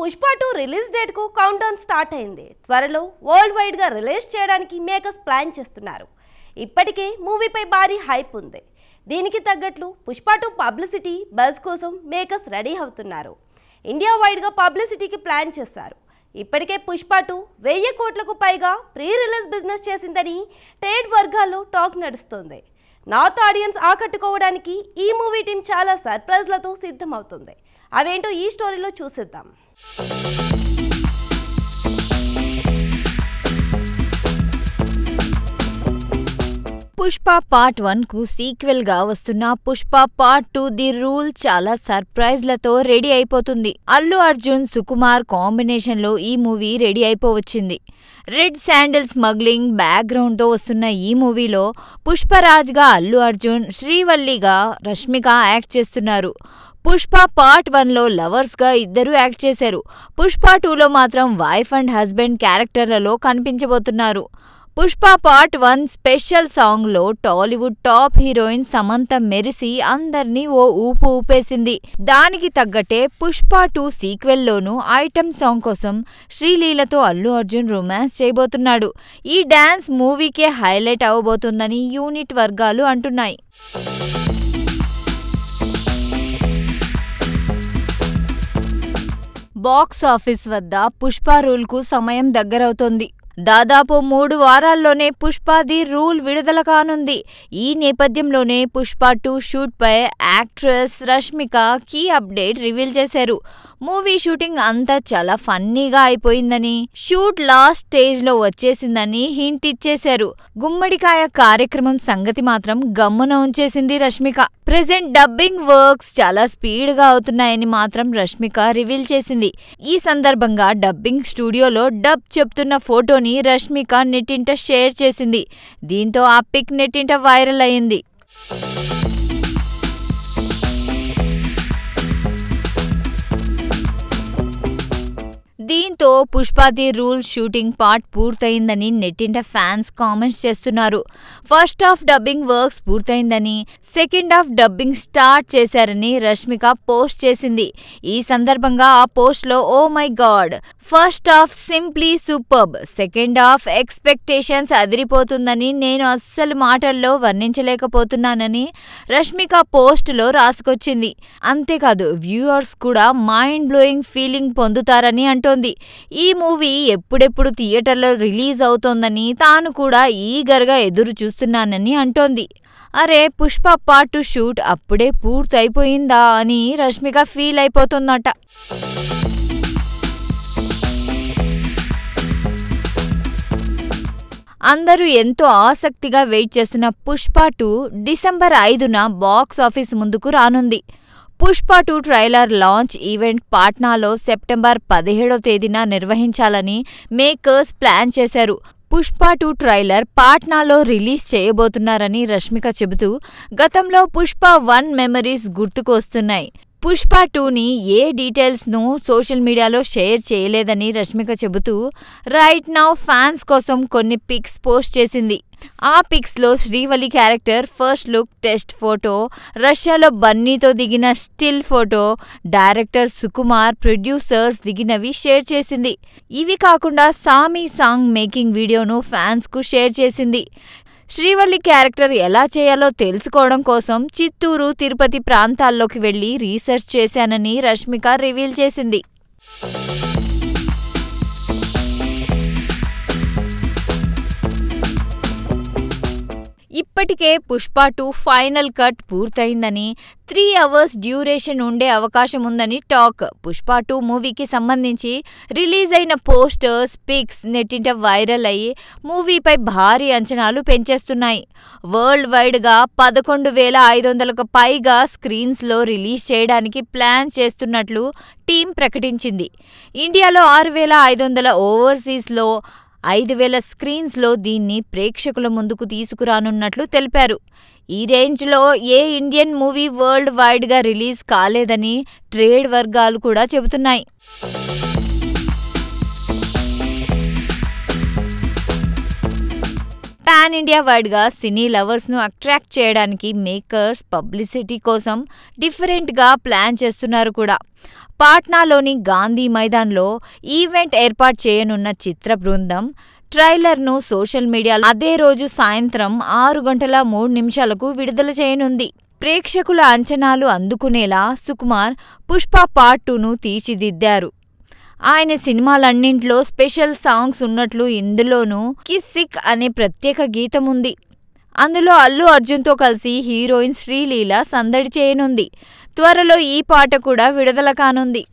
Pushpa two release డేట్కు count down start అయింది త్వరలో వరల్డ్ వైడ్గా రిలీజ్ చేయడానికి మేకర్స్ ప్లాన్ చేస్తున్నారు ఇప్పటికే మూవీపై భారీ హైప్ ఉంది దీనికి తగ్గట్లు పుష్ప టూ పబ్లిసిటీ బజ్ కోసం మేకర్స్ రెడీ అవుతున్నారు ఇండియా వైడ్గా పబ్లిసిటీకి ప్లాన్ చేశారు ఇప్పటికే పుష్ప టూ వెయ్యి కోట్లకు పైగా ప్రీ రిలీజ్ బిజినెస్ చేసిందని ట్రేడ్ వర్గాల్లో టాక్ నడుస్తుంది నార్త్ ఆడియన్స్ ఆకట్టుకోవడానికి ఈ మూవీ టీం చాలా సర్ప్రైజ్లతో సిద్ధమవుతుంది అవేంటో ఈ స్టోరీలో చూసిద్దాం పుష్ప పార్ట్ వన్కు సీక్వెల్గా వస్తున్న Pushpa part two the rule చాలా సర్ప్రైజ్లతో రెడీ అయిపోతుంది అల్లు అర్జున్ సుకుమార్ కాంబినేషన్లో ఈ మూవీ రెడీ అయిపోవచ్చింది రెడ్ శాండిల్ స్మగ్లింగ్ బ్యాక్గ్రౌండ్తో వస్తున్న ఈ మూవీలో గా అల్లు అర్జున్ శ్రీవల్లిగా రష్మిక యాక్ట్ చేస్తున్నారు పుష్ప పార్ట్ వన్లో లవర్స్గా ఇద్దరూ యాక్ట్ చేశారు పుష్ప టూలో మాత్రం వైఫ్ అండ్ హస్బెండ్ క్యారెక్టర్లలో కనిపించబోతున్నారు పుష్ప పార్ట్ వన్ స్పెషల్ సాంగ్లో టాలీవుడ్ టాప్ హీరోయిన్ సమంత మెరిసి అందర్నీ ఓ ఊపు ఊపేసింది దానికి తగ్గట్టే పుష్ప టూ సీక్వెల్లోనూ ఐటమ్ సాంగ్ కోసం శ్రీలీలతో అల్లు అర్జున్ రొమాన్స్ చేయబోతున్నాడు ఈ డ్యాన్స్ మూవీకే హైలైట్ అవ్వబోతుందని యూనిట్ వర్గాలు అంటున్నాయి బాక్స్ ఆఫీస్ వద్ద పుష్ప రూల్కు సమయం దగ్గరవుతోంది దాదాపు మూడు వారాల్లోనే పుష్ప ది రూల్ విడుదల కానుంది ఈ నేపథ్యంలోనే పుష్ప టూ షూట్పై actress Rashmika key update reveal చేశారు మూవీ షూటింగ్ అంతా చాలా ఫన్నీగా అయిపోయిందని షూట్ లాస్ట్ స్టేజ్లో వచ్చేసిందని హింట్ ఇచ్చేశారు గుమ్మడికాయ కార్యక్రమం సంగతి మాత్రం గమ్మున ఉంచేసింది రష్మిక ప్రెసెంట్ డబ్బింగ్ వర్క్స్ చాలా స్పీడ్గా అవుతున్నాయని మాత్రం రష్మిక రివీల్ చేసింది ఈ సందర్భంగా డబ్బింగ్ స్టూడియోలో డబ్ చెప్తున్న ఫోటోని ఫోటోని రష్మిక నెట్టింట షేర్ చేసింది దీంతో ఆ పిక్ నెట్టింట వైరల్ అయింది దీంతో పుష్పాది రూల్ షూటింగ్ పార్ట్ పూర్తయిందని నెట్టింట ఫ్యాన్స్ కామెంట్స్ చేస్తున్నారు ఫస్ట్ ఆఫ్ డబ్బింగ్ వర్క్స్ పూర్తయిందని సెకండ్ హాఫ్ డబ్బింగ్ స్టార్ట్ చేశారని రష్మిక పోస్ట్ చేసింది ఈ సందర్భంగా ఆ పోస్ట్లో oh my god first half simply superb second half expectations అదిరిపోతుందని నేను అస్సలు మాటల్లో వర్ణించలేకపోతున్నానని రష్మిక పోస్ట్లో రాసుకొచ్చింది అంతేకాదు వ్యూవర్స్ కూడా మైండ్ బ్లోయింగ్ ఫీలింగ్ పొందుతారని అంటోంది ఈ మూవీ ఎప్పుడెప్పుడు థియేటర్లో రిలీజ్ అవుతోందని తాను కూడా ఈగర్గా ఎదురు చూస్తున్నానని అంటోంది అరే పుష్ప పార్ట్ టు షూట్ అప్పుడే పూర్తయిపోయిందా అని రష్మిక ఫీల్ అయిపోతుందట అందరూ ఎంతో ఆసక్తిగా వెయిట్ చేస్తున్న పుష్ప టూ డిసెంబర్ ఐదున బాక్స్ ఆఫీస్ ముందుకు రానుంది Pushpa two trailer launch event పాట్నాలో సెప్టెంబర్ పదిహేడో తేదీన నిర్వహించాలని మేకర్స్ ప్లాన్ చేశారు పుష్ప టూ ట్రైలర్ పాట్నాలో రిలీజ్ చేయబోతున్నారని రష్మిక చెబుతూ గతంలో పుష్ప వన్ మెమరీస్ గుర్తుకొస్తున్నాయి పుష్ప టూని ఏ డీటెయిల్స్ను సోషల్ మీడియాలో షేర్ చేయలేదని రష్మిక చెబుతూ రైట్ నౌ ఫ్యాన్స్ కోసం కొన్ని పిక్స్ పోస్ట్ చేసింది ఆ పిక్స్లో Srivalli character first look test photo రష్యాలో బన్నీతో దిగిన still photo director Sukumar producers దిగినవి షేర్ చేసింది ఇవి కాకుండా సామీ సాంగ్ మేకింగ్ వీడియోను ఫ్యాన్స్కు షేర్ చేసింది శ్రీవల్లి క్యారెక్టర్ ఎలా చేయాలో తెలుసుకోవడం కోసం చిత్తూరు తిరుపతి ప్రాంతాల్లోకి వెళ్లి రీసెర్చ్ చేశానని రష్మిక రివీల్ చేసింది ఇప్పటికే పుష్ప టూ ఫైనల్ కట్ పూర్తయిందని త్రీ అవర్స్ డ్యూరేషన్ ఉండే అవకాశం ఉందని టాక్ పుష్ప టూ మూవీకి సంబంధించి రిలీజ్ అయిన పోస్టర్స్ పిక్స్ నెట్టింట వైరల్ అయ్యి మూవీపై భారీ అంచనాలు పెంచేస్తున్నాయి వరల్డ్ వైడ్గా పదకొండు వేల ఐదు వందలకు పైగా స్క్రీన్స్లో రిలీజ్ చేయడానికి ప్లాన్ చేస్తున్నట్లు టీం ప్రకటించింది ఇండియాలో ఆరు వేల ఐదు వందల ఓవర్సీస్లో ఐదు వేల స్క్రీన్స్లో దీన్ని ప్రేక్షకుల ముందుకు తీసుకురానున్నట్లు తెలిపారు ఈ రేంజ్లో ఏ ఇండియన్ మూవీ వరల్డ్ వైడ్గా రిలీజ్ కాలేదని ట్రేడ్ వర్గాలు కూడా చెబుతున్నాయి పాన్ ఇండియా వైడ్గా సినీ లవర్స్ను అట్రాక్ట్ చేయడానికి మేకర్స్ పబ్లిసిటీ కోసం డిఫరెంట్గా ప్లాన్ చేస్తున్నారు కూడా పాట్నాలోని గాంధీ మైదాన్లో ఈవెంట్ ఏర్పాటు చేయనున్న చిత్ర బృందం ట్రైలర్ను సోషల్ మీడియాలో అదే రోజు సాయంత్రం ఆరు గంటల మూడు నిమిషాలకు విడుదల చేయనుంది ప్రేక్షకుల అంచనాలు అందుకునేలా సుకుమార్ పుష్ప పార్ట్ టూను తీర్చిదిద్దారు ఆయన సినిమాలన్నింట్లో స్పెషల్ సాంగ్స్ ఉన్నట్లు ఇందులోనూ సిక్ అనే ప్రత్యేక గీతం ఉంది అందులో అల్లు అర్జున్తో కలిసి హీరోయిన్ శ్రీలీల సందడి చేయనుంది త్వరలో ఈ పాట కూడా విడుదల కానుంది